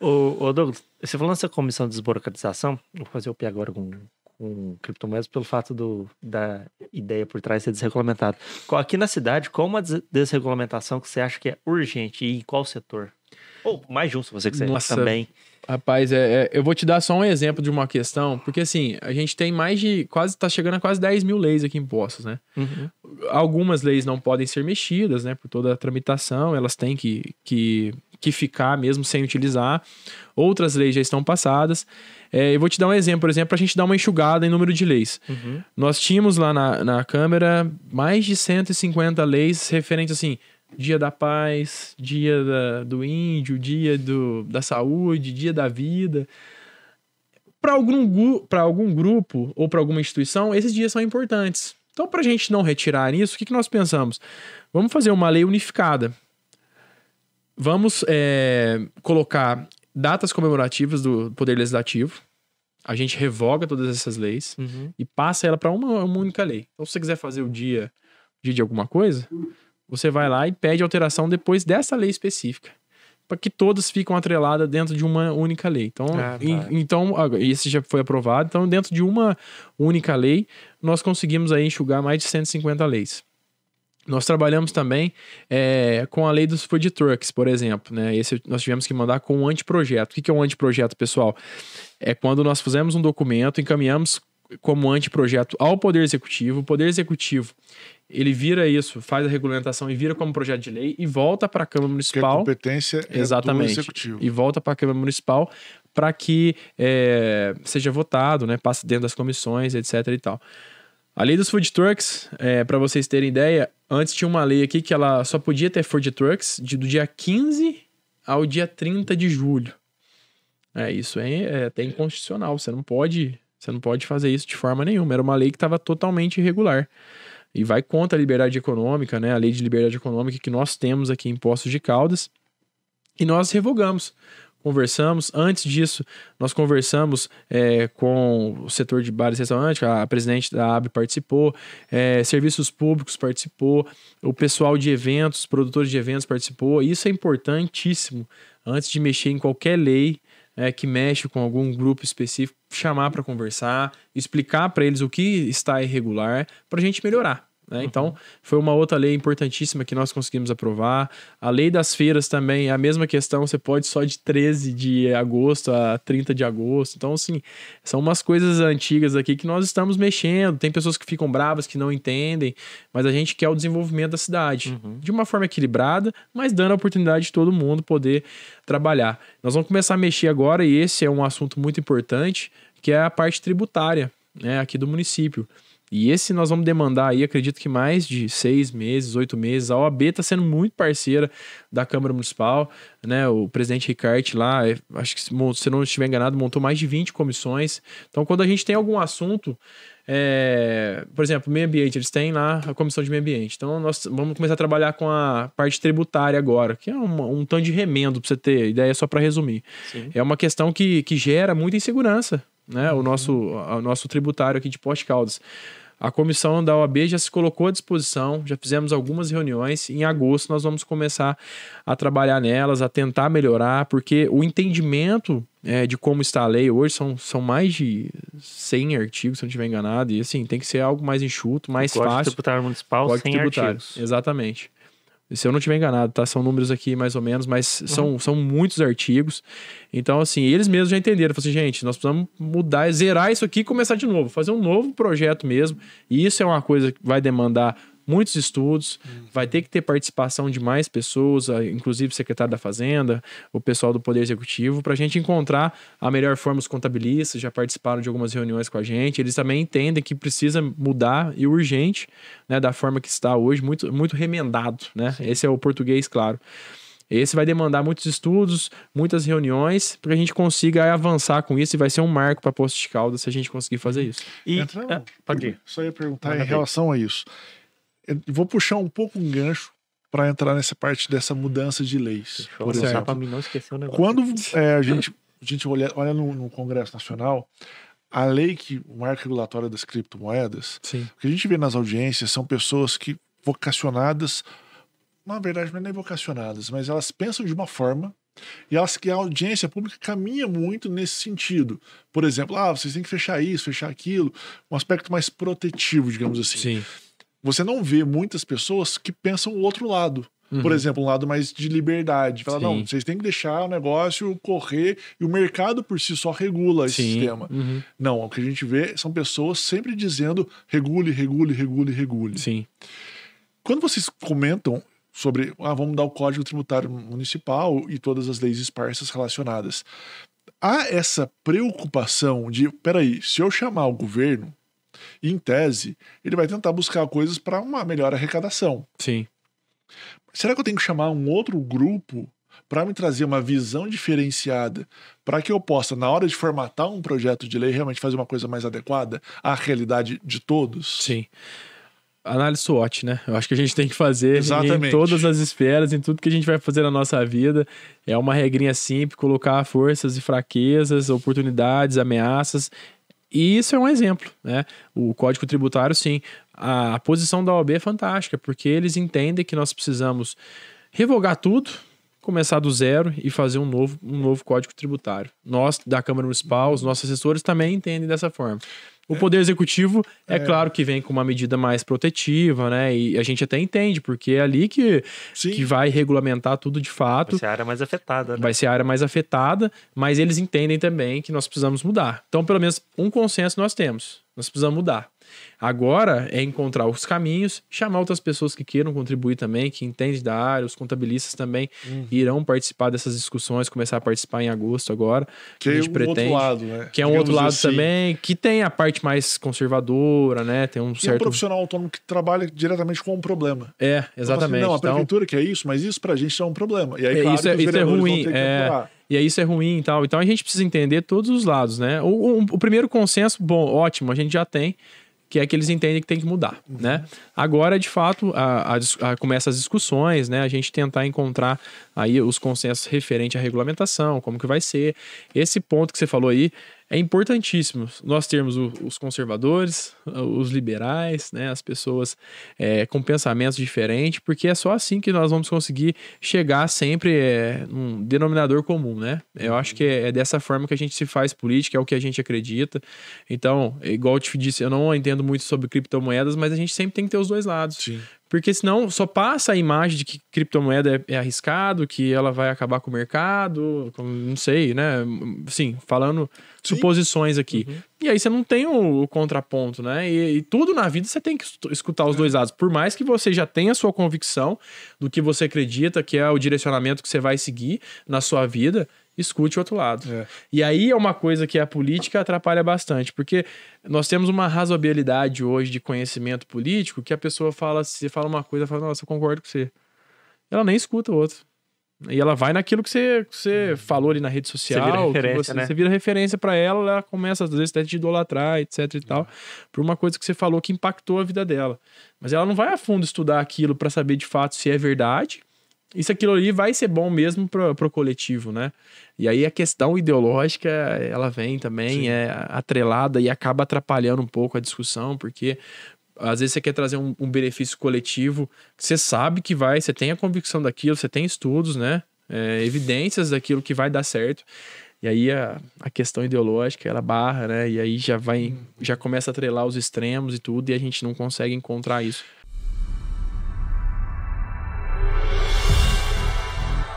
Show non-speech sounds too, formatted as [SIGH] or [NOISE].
o, [LAUGHS] o Douglas, você falou nessa comissão de desburocratização, vou fazer o P agora com, com criptomoedas pelo fato do, da ideia por trás ser desregulamentada. Aqui na cidade, qual uma desregulamentação que você acha que é urgente e em qual setor? Ou mais um se você quiser Nossa, também. Rapaz, é, é, eu vou te dar só um exemplo de uma questão, porque assim, a gente tem mais de. quase tá chegando a quase 10 mil leis aqui em Poços, né? Uhum. Algumas leis não podem ser mexidas, né? Por toda a tramitação, elas têm que, que que ficar mesmo sem utilizar. Outras leis já estão passadas. É, eu vou te dar um exemplo, por exemplo, para a gente dar uma enxugada em número de leis. Uhum. Nós tínhamos lá na, na Câmara mais de 150 leis referentes assim. Dia da paz, dia da, do índio, dia do, da saúde, dia da vida para algum, algum grupo ou para alguma instituição, esses dias são importantes. Então, para a gente não retirar isso, o que, que nós pensamos? Vamos fazer uma lei unificada. Vamos é, colocar datas comemorativas do Poder Legislativo. A gente revoga todas essas leis uhum. e passa ela para uma, uma, única lei. Então, se você quiser fazer o dia, dia de alguma coisa, você vai lá e pede alteração depois dessa lei específica. Para que todas ficam atreladas dentro de uma única lei. Então, ah, e, tá. então, esse já foi aprovado. Então, dentro de uma única lei, nós conseguimos aí enxugar mais de 150 leis. Nós trabalhamos também é, com a lei dos food trucks, por exemplo. Né? Esse nós tivemos que mandar com um anteprojeto. O que é um anteprojeto, pessoal? É quando nós fizemos um documento, encaminhamos como anteprojeto ao Poder Executivo. O Poder Executivo ele vira isso, faz a regulamentação e vira como projeto de lei e volta para a Câmara Municipal. Que a competência é exatamente, do Executivo. E volta para a Câmara Municipal para que é, seja votado, né, passe dentro das comissões, etc. e tal. A lei dos food trucks, é, para vocês terem ideia, antes tinha uma lei aqui que ela só podia ter food trucks de, do dia 15 ao dia 30 de julho. É, isso é, é até inconstitucional, você não pode você não pode fazer isso de forma nenhuma. Era uma lei que estava totalmente irregular. E vai contra a liberdade econômica, né? A lei de liberdade econômica que nós temos aqui em Poços de Caldas. E nós revogamos conversamos. Antes disso, nós conversamos é, com o setor de bares e restaurantes, a presidente da AB participou, é, serviços públicos participou, o pessoal de eventos, produtores de eventos participou. Isso é importantíssimo antes de mexer em qualquer lei. É, que mexe com algum grupo específico, chamar para conversar, explicar para eles o que está irregular, para a gente melhorar. Né? Uhum. Então, foi uma outra lei importantíssima que nós conseguimos aprovar. A lei das feiras também é a mesma questão, você pode só de 13 de agosto a 30 de agosto. Então, assim, são umas coisas antigas aqui que nós estamos mexendo. Tem pessoas que ficam bravas, que não entendem, mas a gente quer o desenvolvimento da cidade uhum. de uma forma equilibrada, mas dando a oportunidade de todo mundo poder trabalhar. Nós vamos começar a mexer agora, e esse é um assunto muito importante, que é a parte tributária né, aqui do município. E esse nós vamos demandar aí, acredito que mais de seis meses, oito meses. A OAB está sendo muito parceira da Câmara Municipal, né? O presidente Ricarte lá, é, acho que se não estiver enganado, montou mais de 20 comissões. Então, quando a gente tem algum assunto, é... por exemplo, meio ambiente, eles têm lá a comissão de meio ambiente. Então, nós vamos começar a trabalhar com a parte tributária agora, que é um, um tanto de remendo, para você ter ideia, só para resumir. Sim. É uma questão que, que gera muita insegurança. Né, o, uhum. nosso, o nosso tributário aqui de Poste Caldas. A comissão da OAB já se colocou à disposição, já fizemos algumas reuniões. Em agosto nós vamos começar a trabalhar nelas, a tentar melhorar, porque o entendimento é, de como está a lei hoje são, são mais de 100 artigos, se eu não estiver enganado, e assim, tem que ser algo mais enxuto, mais o fácil. Deputado Tributário Municipal, sem artigos. Exatamente. Se eu não tiver enganado, tá? São números aqui mais ou menos, mas uhum. são, são muitos artigos. Então, assim, eles mesmos já entenderam. Falaram assim, gente, nós precisamos mudar, zerar isso aqui e começar de novo, fazer um novo projeto mesmo. E isso é uma coisa que vai demandar muitos estudos, uhum. vai ter que ter participação de mais pessoas, ah, inclusive o secretário da Fazenda, o pessoal do Poder Executivo, para a gente encontrar a melhor forma. Os contabilistas já participaram de algumas reuniões com a gente, eles também entendem que precisa mudar e urgente, né, da forma que está hoje, muito, muito remendado, né? Sim. Esse é o português, claro. Esse vai demandar muitos estudos, muitas reuniões, para a gente consiga avançar com isso e vai ser um marco para Poços de Caldas se a gente conseguir fazer uhum. isso. E, é, pode ir. Só ia perguntar em relação a isso vou puxar um pouco um gancho para entrar nessa parte dessa mudança de leis. Deixa por exemplo, para mim não esquecer o negócio. Quando é, a gente a gente olha, olha no, no, Congresso Nacional a lei que o marco regulatório das criptomoedas, Sim. o que a gente vê nas audiências são pessoas que vocacionadas, na verdade não é nem vocacionadas, mas elas pensam de uma forma e elas que a audiência pública caminha muito nesse sentido. Por exemplo, ah, vocês têm que fechar isso, fechar aquilo, um aspecto mais protetivo, digamos assim. Sim você não vê muitas pessoas que pensam o outro lado. Uhum. Por exemplo, um lado mais de liberdade. Fala, Sim. não, vocês têm que deixar o negócio correr e o mercado por si só regula esse Sim. sistema. Uhum. Não, o que a gente vê são pessoas sempre dizendo regule, regule, regule, regule. Sim. Quando vocês comentam sobre, ah, vamos dar o Código Tributário Municipal e todas as leis esparsas relacionadas, há essa preocupação de, peraí, se eu chamar o governo, e, em tese, ele vai tentar buscar coisas para uma melhor arrecadação. Sim. Será que eu tenho que chamar um outro grupo para me trazer uma visão diferenciada, para que eu possa, na hora de formatar um projeto de lei, realmente fazer uma coisa mais adequada à realidade de todos? Sim. Análise SWOT, né? Eu acho que a gente tem que fazer Exatamente. em todas as esferas, em tudo que a gente vai fazer na nossa vida. É uma regrinha simples, colocar forças e fraquezas, oportunidades, ameaças e isso é um exemplo, né? O Código Tributário, sim, a, posição da OAB é fantástica, porque eles entendem que nós precisamos revogar tudo, começar do zero e fazer um novo, um novo código tributário. Nós, da Câmara Municipal, os nossos assessores também entendem dessa forma. O poder executivo, é, é, claro que vem com uma medida mais protetiva, né? E a gente até entende, porque é ali que, que vai regulamentar tudo de fato. Vai ser a área mais afetada. Né? Vai ser a área mais afetada, mas eles entendem também que nós precisamos mudar. Então, pelo menos um consenso nós temos. Nós precisamos mudar. Agora é encontrar os caminhos, chamar outras pessoas que queiram contribuir também, que entendem da área, os contabilistas também uhum. irão participar dessas discussões, começar a participar em agosto agora, que, que a é gente é um pretende. Outro lado, né? Que é um outro lado assim. também, que tem a parte mais conservadora, né? Tem um e certo. É um profissional autônomo que trabalha diretamente com um problema. É, assim, exatamente. Então, assim, não, a então prefeitura então... é isso, mas isso pra gente é um problema. E aí, é, claro, é, isso, é, isso é ruim. é... E aí isso é ruim e tal. Então a gente precisa entender todos os lados, né? O, o, o primeiro consenso, bom, ótimo, a gente já tem que é que eles entendem que tem que mudar, uhum. né? Agora, de fato, a, a, a, começa as discussões, né? A gente tentar encontrar aí os consensos referente à regulamentação, como que vai ser. Esse ponto que você falou aí é importantíssimo nós termos o, os conservadores, os liberais, né, as pessoas é, com pensamentos diferentes, porque é só assim que nós vamos conseguir chegar sempre é, num denominador comum, né? Eu acho que é, é, dessa forma que a gente se faz política, é o que a gente acredita. Então, igual eu te disse, eu não entendo muito sobre criptomoedas, mas a gente sempre tem que ter os dois lados. Sim. Porque senão só passa a imagem de que criptomoeda é, é arriscado, que ela vai acabar com o mercado, com, não sei, né? Sim, falando Sim. suposições aqui. Uhum. E aí você não tem o, o contraponto, né? E, e, tudo na vida você tem que escutar os é. dois lados. Por mais que você já tenha a sua convicção do que você acredita, que é o direcionamento que você vai seguir na sua vida, escute o outro lado. É. E aí é uma coisa que a política atrapalha bastante, porque nós temos uma razoabilidade hoje de conhecimento político que a pessoa fala, você fala uma coisa, fala, nossa, eu concordo com você. Ela nem escuta o outro. E ela vai naquilo que você, que você falou ali na rede social. Você vira referência, você, né? você vira referência para ela, ela começa às vezes até te idolatrar, etc e tal, é. por uma coisa que você falou que impactou a vida dela. Mas ela não vai a fundo estudar aquilo para saber de fato se é verdade isso aquilo ali vai ser bom mesmo pro, pro coletivo, né? E aí a questão ideológica, ela vem também, Sim. é atrelada e acaba atrapalhando um pouco a discussão, porque às vezes você quer trazer um, um benefício coletivo, você sabe que vai, você tem a convicção daquilo, você tem estudos, né? É, evidências daquilo que vai dar certo. E aí a, a questão ideológica, ela barra, né? E aí já vai, uhum. já começa a atrelar os extremos e tudo, e a gente não consegue encontrar isso.